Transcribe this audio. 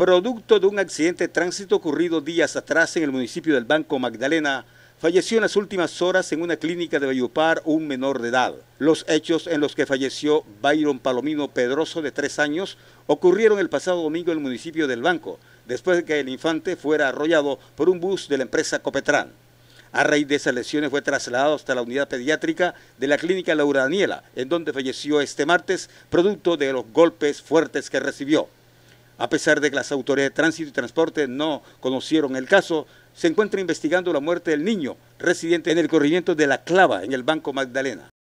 Producto de un accidente de tránsito ocurrido días atrás en el municipio del Banco Magdalena, falleció en las últimas horas en una clínica de Bayupar un menor de edad. Los hechos en los que falleció Byron Palomino Pedroso, de tres años, ocurrieron el pasado domingo en el municipio del Banco, después de que el infante fuera arrollado por un bus de la empresa Copetran. A raíz de esas lesiones fue trasladado hasta la unidad pediátrica de la clínica Laura Daniela, en donde falleció este martes, producto de los golpes fuertes que recibió. A pesar de que las autoridades de tránsito y transporte no conocieron el caso, se encuentra investigando la muerte del niño residente en el corrimiento de La Clava, en el Banco Magdalena.